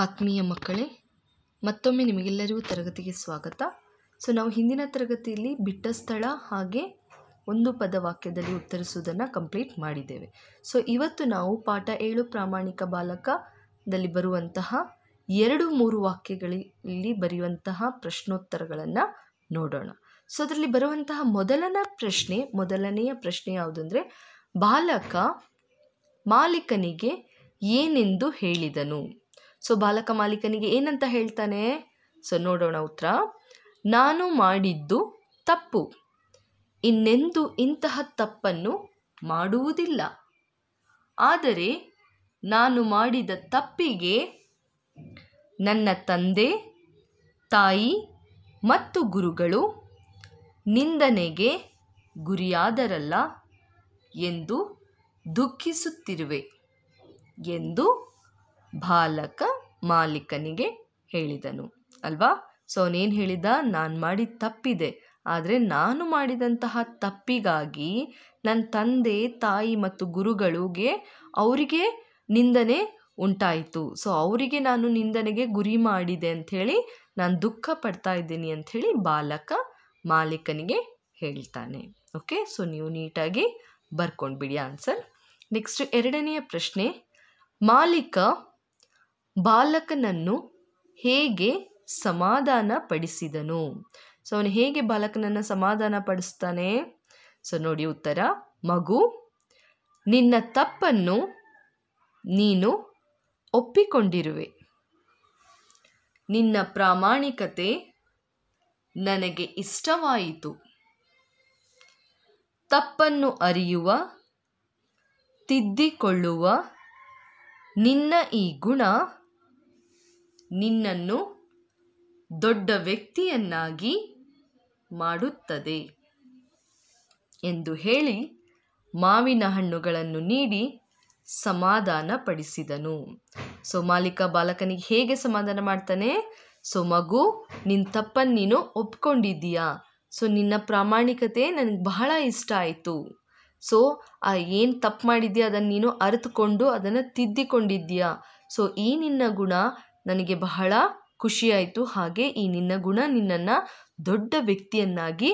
ಆತ್ಮೀಯ ಮಕ್ಕಳೇ ಮತ್ತೊಮ್ಮೆ ನಿಮಗೆಲ್ಲರಿಗೂ ತರಗತಿಗೆ ಸ್ವಾಗತ ಸೊ ನಾವು ಹಿಂದಿನ ತರಗತಿಯಲ್ಲಿ ಬಿಟ್ಟ ಸ್ಥಳ ಹಾಗೆ ಒಂದು ಪದ ವಾಕ್ಯದಲ್ಲಿ ಉತ್ತರಿಸುವುದನ್ನು ಕಂಪ್ಲೀಟ್ ಮಾಡಿದ್ದೇವೆ ಸೊ ಇವತ್ತು ನಾವು ಪಾಠ ಏಳು ಪ್ರಾಮಾಣಿಕ ಬಾಲಕದಲ್ಲಿ ಬರುವಂತಹ ಎರಡು ಮೂರು ವಾಕ್ಯಗಳಲ್ಲಿ ಬರೆಯುವಂತಹ ಪ್ರಶ್ನೋತ್ತರಗಳನ್ನು ನೋಡೋಣ ಸೊ ಅದರಲ್ಲಿ ಬರುವಂತಹ ಮೊದಲನ ಪ್ರಶ್ನೆ ಮೊದಲನೆಯ ಪ್ರಶ್ನೆ ಯಾವುದು ಬಾಲಕ ಮಾಲೀಕನಿಗೆ ಏನೆಂದು ಹೇಳಿದನು ಸೊ ಬಾಲಕ ಮಾಲೀಕನಿಗೆ ಏನಂತ ಹೇಳ್ತಾನೆ ಸೊ ನೋಡೋಣ ಉತ್ತರ ನಾನು ಮಾಡಿದ್ದು ತಪ್ಪು ಇನ್ನೆಂದು ಇಂತಹ ತಪ್ಪನ್ನು ಮಾಡುವುದಿಲ್ಲ ಆದರೆ ನಾನು ಮಾಡಿದ ತಪ್ಪಿಗೆ ನನ್ನ ತಂದೆ ತಾಯಿ ಮತ್ತು ಗುರುಗಳು ನಿಂದನೆಗೆ ಗುರಿಯಾದರಲ್ಲ ಎಂದು ದುಃಖಿಸುತ್ತಿರುವೆ ಎಂದು ಬಾಲಕ ಮಾಲೀಕನಿಗೆ ಹೇಳಿದನು ಅಲ್ವಾ ಸೊ ಅವನೇನು ಹೇಳಿದ ನಾನು ಮಾಡಿದ ತಪ್ಪಿದೆ ಆದರೆ ನಾನು ಮಾಡಿದಂತಹ ತಪ್ಪಿಗಾಗಿ ನನ್ನ ತಂದೆ ತಾಯಿ ಮತ್ತು ಗುರುಗಳಿಗೆ ಅವರಿಗೆ ನಿಂದನೆ ಉಂಟಾಯಿತು ಸೊ ಅವರಿಗೆ ನಾನು ನಿಂದನೆಗೆ ಗುರಿ ಮಾಡಿದೆ ಅಂಥೇಳಿ ನಾನು ದುಃಖ ಪಡ್ತಾ ಇದ್ದೀನಿ ಅಂಥೇಳಿ ಬಾಲಕ ಮಾಲೀಕನಿಗೆ ಹೇಳ್ತಾನೆ ಓಕೆ ಸೊ ನೀವು ನೀಟಾಗಿ ಬರ್ಕೊಂಡ್ಬಿಡಿ ಆನ್ಸರ್ ನೆಕ್ಸ್ಟ್ ಎರಡನೆಯ ಪ್ರಶ್ನೆ ಮಾಲೀಕ ಬಾಲಕನನ್ನು ಹೇಗೆ ಸಮಾಧಾನ ಪಡಿಸಿದನು ಸೊ ಅವನು ಹೇಗೆ ಬಾಲಕನನ್ನು ಸಮಾಧಾನ ಪಡಿಸ್ತಾನೆ ಸೊ ನೋಡಿ ಉತ್ತರ ಮಗು ನಿನ್ನ ತಪ್ಪನ್ನು ನೀನು ಒಪ್ಪಿಕೊಂಡಿರುವೆ ನಿನ್ನ ಪ್ರಾಮಾಣಿಕತೆ ನನಗೆ ಇಷ್ಟವಾಯಿತು ತಪ್ಪನ್ನು ಅರಿಯುವ ತಿದ್ದಿಕೊಳ್ಳುವ ನಿನ್ನ ಈ ಗುಣ ನಿನ್ನನ್ನು ದೊಡ್ಡ ವ್ಯಕ್ತಿಯನ್ನಾಗಿ ಮಾಡುತ್ತದೆ ಎಂದು ಹೇಳಿ ಮಾವಿನ ಹಣ್ಣುಗಳನ್ನು ನೀಡಿ ಸಮಾಧಾನ ಪಡಿಸಿದನು ಸೊ ಮಾಲೀಕ ಬಾಲಕನಿಗೆ ಹೇಗೆ ಸಮಾಧಾನ ಮಾಡ್ತಾನೆ ಸೊ ಮಗು ನಿನ್ನ ತಪ್ಪನ್ನು ನೀನು ಒಪ್ಕೊಂಡಿದ್ದೀಯಾ ಸೊ ನಿನ್ನ ಪ್ರಾಮಾಣಿಕತೆ ನನಗೆ ಬಹಳ ಇಷ್ಟ ಆಯಿತು ಸೊ ಆ ಏನು ತಪ್ಪು ಮಾಡಿದ್ಯಾ ಅದನ್ನು ನೀನು ಅರಿತುಕೊಂಡು ಅದನ್ನು ತಿದ್ದಿಕೊಂಡಿದ್ದೀಯಾ ಸೊ ಈ ನಿನ್ನ ಗುಣ ನನಗೆ ಬಹಳ ಖುಷಿಯಾಯಿತು ಹಾಗೆ ಈ ನಿನ್ನ ಗುಣ ನಿನ್ನನ್ನು ದೊಡ್ಡ ವ್ಯಕ್ತಿಯನ್ನಾಗಿ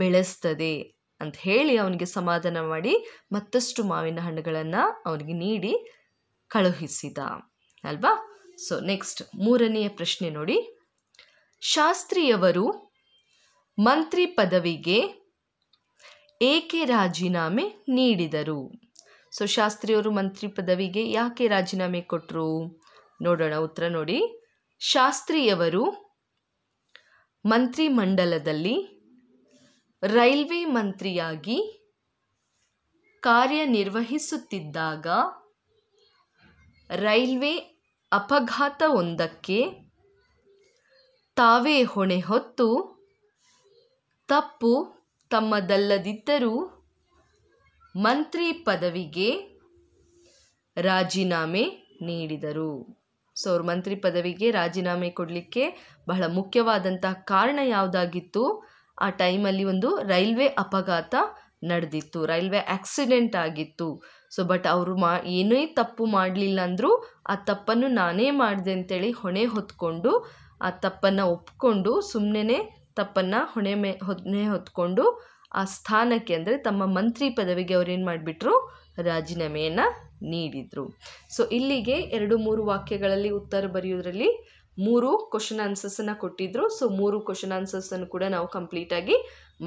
ಬೆಳೆಸ್ತದೆ ಅಂತ ಹೇಳಿ ಅವನಿಗೆ ಸಮಾಧಾನ ಮಾಡಿ ಮತ್ತಷ್ಟು ಮಾವಿನ ಹಣ್ಣುಗಳನ್ನು ಅವನಿಗೆ ನೀಡಿ ಕಳುಹಿಸಿದ ಅಲ್ವಾ ಸೊ ನೆಕ್ಸ್ಟ್ ಮೂರನೆಯ ಪ್ರಶ್ನೆ ನೋಡಿ ಶಾಸ್ತ್ರಿಯವರು ಮಂತ್ರಿ ಪದವಿಗೆ ಏಕೆ ರಾಜೀನಾಮೆ ನೀಡಿದರು ಸೊ ಶಾಸ್ತ್ರಿಯವರು ಮಂತ್ರಿ ಪದವಿಗೆ ಯಾಕೆ ರಾಜೀನಾಮೆ ಕೊಟ್ಟರು ನೋಡೋಣ ಉತ್ತರ ನೋಡಿ ಶಾಸ್ತ್ರಿಯವರು ಮಂಡಲದಲ್ಲಿ ರೈಲ್ವೆ ಮಂತ್ರಿಯಾಗಿ ಕಾರ್ಯನಿರ್ವಹಿಸುತ್ತಿದ್ದಾಗ ರೈಲ್ವೆ ಅಪಘಾತವೊಂದಕ್ಕೆ ತಾವೇ ಹೊಣೆ ಹೊತ್ತು ತಪ್ಪು ತಮ್ಮದಲ್ಲದಿದ್ದರೂ ಮಂತ್ರಿ ಪದವಿಗೆ ರಾಜೀನಾಮೆ ನೀಡಿದರು ಸೊ ಅವ್ರ ಮಂತ್ರಿ ಪದವಿಗೆ ರಾಜೀನಾಮೆ ಕೊಡಲಿಕ್ಕೆ ಬಹಳ ಮುಖ್ಯವಾದಂತಹ ಕಾರಣ ಯಾವುದಾಗಿತ್ತು ಆ ಟೈಮಲ್ಲಿ ಒಂದು ರೈಲ್ವೆ ಅಪಘಾತ ನಡೆದಿತ್ತು ರೈಲ್ವೆ ಆಕ್ಸಿಡೆಂಟ್ ಆಗಿತ್ತು ಸೊ ಬಟ್ ಅವರು ಮಾ ಏನೇ ತಪ್ಪು ಮಾಡಲಿಲ್ಲ ಅಂದರೂ ಆ ತಪ್ಪನ್ನು ನಾನೇ ಮಾಡಿದೆ ಅಂತೇಳಿ ಹೊಣೆ ಹೊತ್ಕೊಂಡು ಆ ತಪ್ಪನ್ನು ಒಪ್ಕೊಂಡು ಸುಮ್ಮನೆ ತಪ್ಪನ್ನು ಹೊಣೆ ಮೇ ಹೊಣೆ ಹೊತ್ಕೊಂಡು ಆ ಸ್ಥಾನಕ್ಕೆ ಅಂದರೆ ತಮ್ಮ ಮಂತ್ರಿ ಪದವಿಗೆ ಅವ್ರೇನು ಮಾಡಿಬಿಟ್ರು ರಾಜೀನಾಮೆಯನ್ನು ನೀಡಿದರು ಸೊ ಇಲ್ಲಿಗೆ ಎರಡು ಮೂರು ವಾಕ್ಯಗಳಲ್ಲಿ ಉತ್ತರ ಬರೆಯೋದ್ರಲ್ಲಿ ಮೂರು ಕ್ವಶನ್ ಆನ್ಸರ್ಸನ್ನು ಕೊಟ್ಟಿದ್ದರು ಸೊ ಮೂರು ಕ್ವಶನ್ ಆನ್ಸರ್ಸನ್ನು ಕೂಡ ನಾವು ಕಂಪ್ಲೀಟಾಗಿ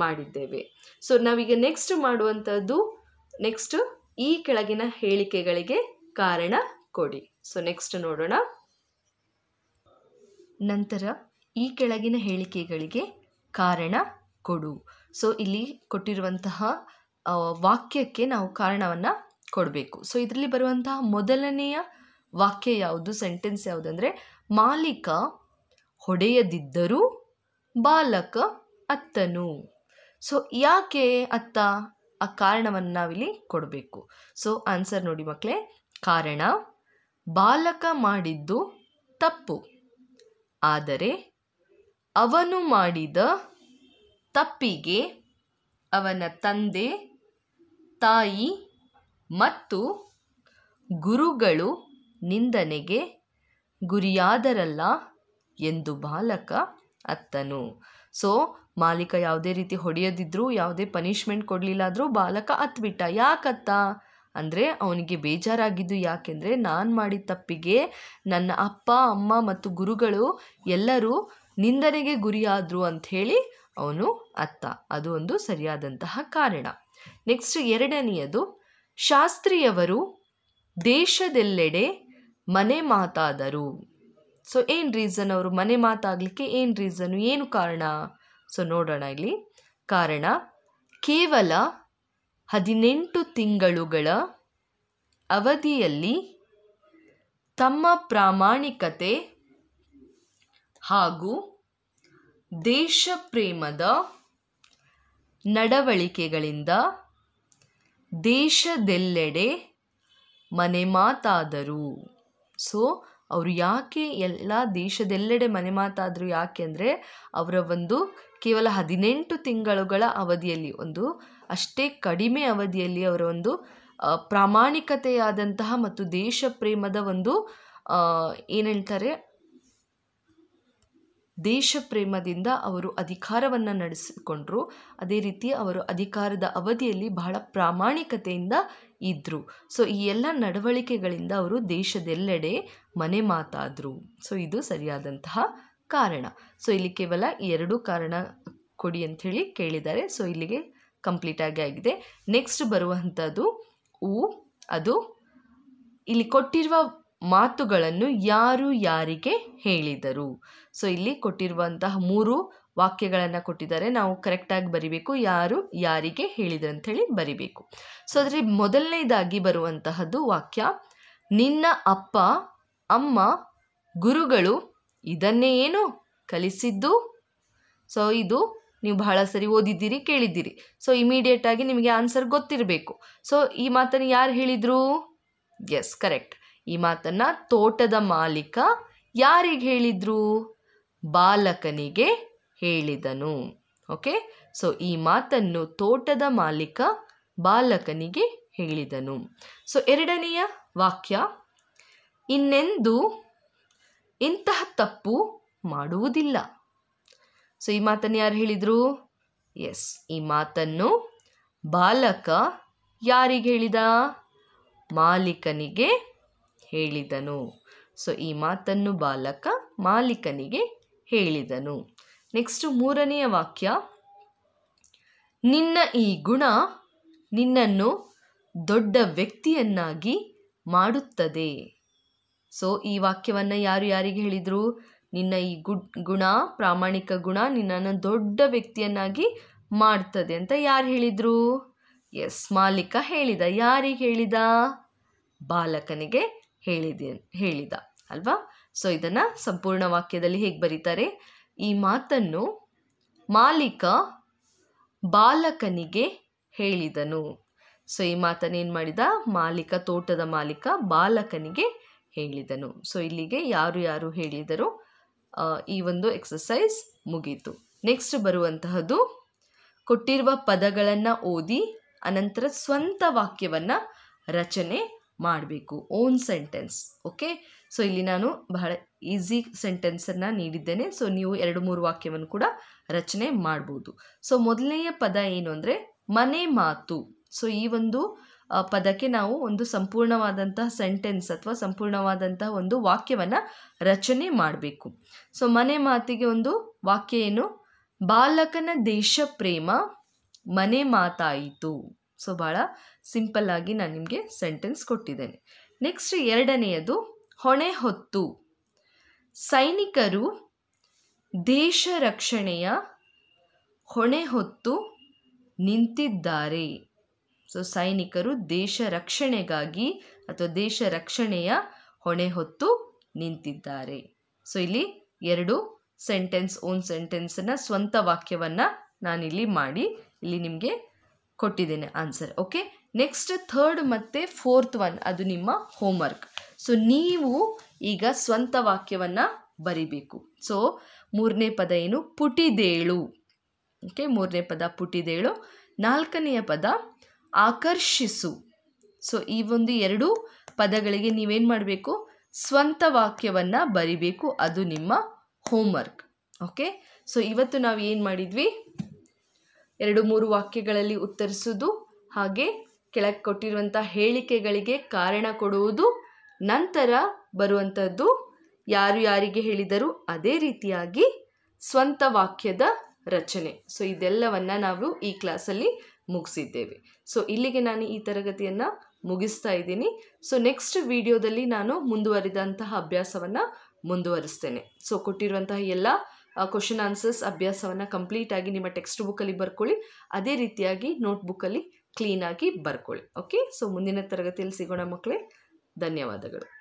ಮಾಡಿದ್ದೇವೆ ಸೊ ನಾವೀಗ ನೆಕ್ಸ್ಟ್ ಮಾಡುವಂಥದ್ದು ನೆಕ್ಸ್ಟ್ ಈ ಕೆಳಗಿನ ಹೇಳಿಕೆಗಳಿಗೆ ಕಾರಣ ಕೊಡಿ ಸೊ ನೆಕ್ಸ್ಟ್ ನೋಡೋಣ ನಂತರ ಈ ಕೆಳಗಿನ ಹೇಳಿಕೆಗಳಿಗೆ ಕಾರಣ ಕೊಡು ಸೊ ಇಲ್ಲಿ ಕೊಟ್ಟಿರುವಂತಹ ವಾಕ್ಯಕ್ಕೆ ನಾವು ಕಾರಣವನ್ನು ಕೊಡಬೇಕು ಸೊ ಇದರಲ್ಲಿ ಬರುವಂತಹ ಮೊದಲನೆಯ ವಾಕ್ಯ ಯಾವುದು ಸೆಂಟೆನ್ಸ್ ಯಾವುದು ಅಂದರೆ ಮಾಲೀಕ ಹೊಡೆಯದಿದ್ದರೂ ಬಾಲಕ ಅತ್ತನು ಸೊ ಯಾಕೆ ಅತ್ತ ಆ ಕಾರಣವನ್ನು ನಾವಿಲ್ಲಿ ಕೊಡಬೇಕು ಸೊ ಆನ್ಸರ್ ನೋಡಿ ಮಕ್ಕಳೇ ಕಾರಣ ಬಾಲಕ ಮಾಡಿದ್ದು ತಪ್ಪು ಆದರೆ ಅವನು ಮಾಡಿದ ತಪ್ಪಿಗೆ ಅವನ ತಂದೆ ತಾಯಿ ಮತ್ತು ಗುರುಗಳು ನಿಂದನೆಗೆ ಗುರಿಯಾದರಲ್ಲ ಎಂದು ಬಾಲಕ ಅತ್ತನು ಸೊ ಮಾಲೀಕ ಯಾವುದೇ ರೀತಿ ಹೊಡೆಯದಿದ್ದರೂ ಯಾವುದೇ ಪನಿಷ್ಮೆಂಟ್ ಆದರೂ ಬಾಲಕ ಅತ್ಬಿಟ್ಟ ಯಾಕತ್ತ ಅಂದರೆ ಅವನಿಗೆ ಬೇಜಾರಾಗಿದ್ದು ಯಾಕೆಂದರೆ ನಾನು ಮಾಡಿದ ತಪ್ಪಿಗೆ ನನ್ನ ಅಪ್ಪ ಅಮ್ಮ ಮತ್ತು ಗುರುಗಳು ಎಲ್ಲರೂ ನಿಂದನೆಗೆ ಗುರಿಯಾದರು ಅಂಥೇಳಿ ಅವನು ಅತ್ತ ಅದು ಒಂದು ಸರಿಯಾದಂತಹ ಕಾರಣ ನೆಕ್ಸ್ಟ್ ಎರಡನೆಯದು ಶಾಸ್ತ್ರಿಯವರು ದೇಶದೆಲ್ಲೆಡೆ ಮನೆ ಮಾತಾದರು ಸೊ ಏನು ರೀಸನ್ ಅವರು ಮನೆ ಮಾತಾಗಲಿಕ್ಕೆ ಏನು ರೀಸನು ಏನು ಕಾರಣ ಸೊ ನೋಡೋಣ ಇಲ್ಲಿ ಕಾರಣ ಕೇವಲ ಹದಿನೆಂಟು ತಿಂಗಳುಗಳ ಅವಧಿಯಲ್ಲಿ ತಮ್ಮ ಪ್ರಾಮಾಣಿಕತೆ ಹಾಗೂ ದೇಶ ಪ್ರೇಮದ ನಡವಳಿಕೆಗಳಿಂದ ದೇಶದೆಲ್ಲೆಡೆ ಮನೆ ಮಾತಾದರು ಸೊ ಅವರು ಯಾಕೆ ಎಲ್ಲ ದೇಶದೆಲ್ಲೆಡೆ ಮನೆ ಮಾತಾದರು ಯಾಕೆ ಅಂದರೆ ಅವರ ಒಂದು ಕೇವಲ ಹದಿನೆಂಟು ತಿಂಗಳುಗಳ ಅವಧಿಯಲ್ಲಿ ಒಂದು ಅಷ್ಟೇ ಕಡಿಮೆ ಅವಧಿಯಲ್ಲಿ ಅವರ ಒಂದು ಪ್ರಾಮಾಣಿಕತೆಯಾದಂತಹ ಮತ್ತು ದೇಶ ಪ್ರೇಮದ ಒಂದು ಏನು ಹೇಳ್ತಾರೆ ದೇಶ ಪ್ರೇಮದಿಂದ ಅವರು ಅಧಿಕಾರವನ್ನು ನಡೆಸಿಕೊಂಡ್ರು ಅದೇ ರೀತಿ ಅವರು ಅಧಿಕಾರದ ಅವಧಿಯಲ್ಲಿ ಬಹಳ ಪ್ರಾಮಾಣಿಕತೆಯಿಂದ ಇದ್ದರು ಸೊ ಈ ಎಲ್ಲ ನಡವಳಿಕೆಗಳಿಂದ ಅವರು ದೇಶದೆಲ್ಲೆಡೆ ಮನೆ ಮಾತಾದರು ಸೊ ಇದು ಸರಿಯಾದಂತಹ ಕಾರಣ ಸೊ ಇಲ್ಲಿ ಕೇವಲ ಎರಡು ಕಾರಣ ಕೊಡಿ ಅಂಥೇಳಿ ಕೇಳಿದ್ದಾರೆ ಸೊ ಇಲ್ಲಿಗೆ ಕಂಪ್ಲೀಟಾಗಿ ಆಗಿದೆ ನೆಕ್ಸ್ಟ್ ಬರುವಂಥದ್ದು ಊ ಅದು ಇಲ್ಲಿ ಕೊಟ್ಟಿರುವ ಮಾತುಗಳನ್ನು ಯಾರು ಯಾರಿಗೆ ಹೇಳಿದರು ಸೊ ಇಲ್ಲಿ ಕೊಟ್ಟಿರುವಂತಹ ಮೂರು ವಾಕ್ಯಗಳನ್ನು ಕೊಟ್ಟಿದ್ದಾರೆ ನಾವು ಕರೆಕ್ಟಾಗಿ ಬರಿಬೇಕು ಯಾರು ಯಾರಿಗೆ ಹೇಳಿದರು ಅಂಥೇಳಿ ಬರಿಬೇಕು ಸೊ ಅದರಲ್ಲಿ ಮೊದಲನೇದಾಗಿ ಬರುವಂತಹದ್ದು ವಾಕ್ಯ ನಿನ್ನ ಅಪ್ಪ ಅಮ್ಮ ಗುರುಗಳು ಇದನ್ನೇ ಏನು ಕಲಿಸಿದ್ದು ಸೊ ಇದು ನೀವು ಬಹಳ ಸರಿ ಓದಿದ್ದೀರಿ ಕೇಳಿದ್ದೀರಿ ಸೊ ಇಮಿಡಿಯೇಟಾಗಿ ನಿಮಗೆ ಆನ್ಸರ್ ಗೊತ್ತಿರಬೇಕು ಸೊ ಈ ಮಾತನ್ನು ಯಾರು ಹೇಳಿದರು ಎಸ್ ಕರೆಕ್ಟ್ ಈ ಮಾತನ್ನು ತೋಟದ ಮಾಲೀಕ ಯಾರಿಗೆ ಹೇಳಿದ್ರು ಬಾಲಕನಿಗೆ ಹೇಳಿದನು ಓಕೆ ಸೊ ಈ ಮಾತನ್ನು ತೋಟದ ಮಾಲೀಕ ಬಾಲಕನಿಗೆ ಹೇಳಿದನು ಸೊ ಎರಡನೆಯ ವಾಕ್ಯ ಇನ್ನೆಂದು ಇಂತಹ ತಪ್ಪು ಮಾಡುವುದಿಲ್ಲ ಸೊ ಈ ಮಾತನ್ನು ಯಾರು ಹೇಳಿದರು ಎಸ್ ಈ ಮಾತನ್ನು ಬಾಲಕ ಯಾರಿಗೆ ಹೇಳಿದ ಮಾಲೀಕನಿಗೆ ಹೇಳಿದನು ಸೊ ಈ ಮಾತನ್ನು ಬಾಲಕ ಮಾಲೀಕನಿಗೆ ಹೇಳಿದನು ನೆಕ್ಸ್ಟು ಮೂರನೆಯ ವಾಕ್ಯ ನಿನ್ನ ಈ ಗುಣ ನಿನ್ನನ್ನು ದೊಡ್ಡ ವ್ಯಕ್ತಿಯನ್ನಾಗಿ ಮಾಡುತ್ತದೆ ಸೊ ಈ ವಾಕ್ಯವನ್ನು ಯಾರು ಯಾರಿಗೆ ಹೇಳಿದರು ನಿನ್ನ ಈ ಗುಣ ಪ್ರಾಮಾಣಿಕ ಗುಣ ನಿನ್ನನ್ನು ದೊಡ್ಡ ವ್ಯಕ್ತಿಯನ್ನಾಗಿ ಮಾಡ್ತದೆ ಅಂತ ಯಾರು ಹೇಳಿದರು ಎಸ್ ಮಾಲೀಕ ಹೇಳಿದ ಯಾರಿಗೆ ಹೇಳಿದ ಬಾಲಕನಿಗೆ ಹೇಳಿದ ಹೇಳಿದ ಅಲ್ವಾ ಸೊ ಇದನ್ನು ಸಂಪೂರ್ಣ ವಾಕ್ಯದಲ್ಲಿ ಹೇಗೆ ಬರೀತಾರೆ ಈ ಮಾತನ್ನು ಮಾಲೀಕ ಬಾಲಕನಿಗೆ ಹೇಳಿದನು ಸೊ ಈ ಏನು ಮಾಡಿದ ಮಾಲೀಕ ತೋಟದ ಮಾಲೀಕ ಬಾಲಕನಿಗೆ ಹೇಳಿದನು ಸೊ ಇಲ್ಲಿಗೆ ಯಾರು ಯಾರು ಹೇಳಿದರು ಈ ಒಂದು ಎಕ್ಸಸೈಸ್ ಮುಗೀತು ನೆಕ್ಸ್ಟ್ ಬರುವಂತಹದ್ದು ಕೊಟ್ಟಿರುವ ಪದಗಳನ್ನು ಓದಿ ಅನಂತರ ಸ್ವಂತ ವಾಕ್ಯವನ್ನು ರಚನೆ ಮಾಡಬೇಕು ಓನ್ ಸೆಂಟೆನ್ಸ್ ಓಕೆ ಸೊ ಇಲ್ಲಿ ನಾನು ಬಹಳ ಈಸಿ ಸೆಂಟೆನ್ಸನ್ನು ನೀಡಿದ್ದೇನೆ ಸೊ ನೀವು ಎರಡು ಮೂರು ವಾಕ್ಯವನ್ನು ಕೂಡ ರಚನೆ ಮಾಡ್ಬೋದು ಸೊ ಮೊದಲನೆಯ ಪದ ಏನು ಅಂದರೆ ಮನೆ ಮಾತು ಸೊ ಈ ಒಂದು ಪದಕ್ಕೆ ನಾವು ಒಂದು ಸಂಪೂರ್ಣವಾದಂತಹ ಸೆಂಟೆನ್ಸ್ ಅಥವಾ ಸಂಪೂರ್ಣವಾದಂತಹ ಒಂದು ವಾಕ್ಯವನ್ನು ರಚನೆ ಮಾಡಬೇಕು ಸೊ ಮನೆ ಮಾತಿಗೆ ಒಂದು ವಾಕ್ಯ ಏನು ಬಾಲಕನ ದೇಶ ಪ್ರೇಮ ಮನೆ ಮಾತಾಯಿತು ಸೊ ಭಾಳ ಸಿಂಪಲ್ಲಾಗಿ ನಾನು ನಿಮಗೆ ಸೆಂಟೆನ್ಸ್ ಕೊಟ್ಟಿದ್ದೇನೆ ನೆಕ್ಸ್ಟ್ ಎರಡನೆಯದು ಹೊಣೆ ಹೊತ್ತು ಸೈನಿಕರು ದೇಶ ರಕ್ಷಣೆಯ ಹೊಣೆ ಹೊತ್ತು ನಿಂತಿದ್ದಾರೆ ಸೊ ಸೈನಿಕರು ದೇಶ ರಕ್ಷಣೆಗಾಗಿ ಅಥವಾ ದೇಶ ರಕ್ಷಣೆಯ ಹೊಣೆ ಹೊತ್ತು ನಿಂತಿದ್ದಾರೆ ಸೊ ಇಲ್ಲಿ ಎರಡು ಸೆಂಟೆನ್ಸ್ ಓನ್ ಸೆಂಟೆನ್ಸನ್ನು ಸ್ವಂತ ವಾಕ್ಯವನ್ನು ನಾನಿಲ್ಲಿ ಮಾಡಿ ಇಲ್ಲಿ ನಿಮಗೆ ಕೊಟ್ಟಿದ್ದೇನೆ ಆನ್ಸರ್ ಓಕೆ ನೆಕ್ಸ್ಟ್ ಥರ್ಡ್ ಮತ್ತು ಫೋರ್ತ್ ಒನ್ ಅದು ನಿಮ್ಮ ಹೋಮ್ವರ್ಕ್ ಸೊ ನೀವು ಈಗ ಸ್ವಂತ ವಾಕ್ಯವನ್ನು ಬರಿಬೇಕು ಸೊ ಮೂರನೇ ಪದ ಏನು ಪುಟಿದೇಳು ಓಕೆ ಮೂರನೇ ಪದ ಪುಟಿದೇಳು ನಾಲ್ಕನೆಯ ಪದ ಆಕರ್ಷಿಸು ಸೊ ಈ ಒಂದು ಎರಡು ಪದಗಳಿಗೆ ನೀವೇನು ಮಾಡಬೇಕು ಸ್ವಂತ ವಾಕ್ಯವನ್ನು ಬರಿಬೇಕು ಅದು ನಿಮ್ಮ ಹೋಮ್ವರ್ಕ್ ಓಕೆ ಸೊ ಇವತ್ತು ನಾವು ಏನು ಮಾಡಿದ್ವಿ ಎರಡು ಮೂರು ವಾಕ್ಯಗಳಲ್ಲಿ ಉತ್ತರಿಸುವುದು ಹಾಗೆ ಕೆಳಗೆ ಕೊಟ್ಟಿರುವಂಥ ಹೇಳಿಕೆಗಳಿಗೆ ಕಾರಣ ಕೊಡುವುದು ನಂತರ ಬರುವಂಥದ್ದು ಯಾರು ಯಾರಿಗೆ ಹೇಳಿದರು ಅದೇ ರೀತಿಯಾಗಿ ಸ್ವಂತ ವಾಕ್ಯದ ರಚನೆ ಸೊ ಇದೆಲ್ಲವನ್ನು ನಾವು ಈ ಕ್ಲಾಸಲ್ಲಿ ಮುಗಿಸಿದ್ದೇವೆ ಸೊ ಇಲ್ಲಿಗೆ ನಾನು ಈ ತರಗತಿಯನ್ನು ಮುಗಿಸ್ತಾ ಇದ್ದೀನಿ ಸೊ ನೆಕ್ಸ್ಟ್ ವಿಡಿಯೋದಲ್ಲಿ ನಾನು ಮುಂದುವರಿದಂತಹ ಅಭ್ಯಾಸವನ್ನು ಮುಂದುವರಿಸ್ತೇನೆ ಸೊ ಕೊಟ್ಟಿರುವಂತಹ ಎಲ್ಲ ಕ್ವಶನ್ ಆನ್ಸರ್ಸ್ ಅಭ್ಯಾಸವನ್ನು ಕಂಪ್ಲೀಟಾಗಿ ನಿಮ್ಮ ಟೆಕ್ಸ್ಟ್ ಬುಕ್ಕಲ್ಲಿ ಬರ್ಕೊಳ್ಳಿ ಅದೇ ರೀತಿಯಾಗಿ ನೋಟ್ಬುಕ್ಕಲ್ಲಿ ಕ್ಲೀನಾಗಿ ಬರ್ಕೊಳ್ಳಿ ಓಕೆ ಸೊ ಮುಂದಿನ ತರಗತಿಯಲ್ಲಿ ಸಿಗೋಣ ಮಕ್ಕಳೇ ಧನ್ಯವಾದಗಳು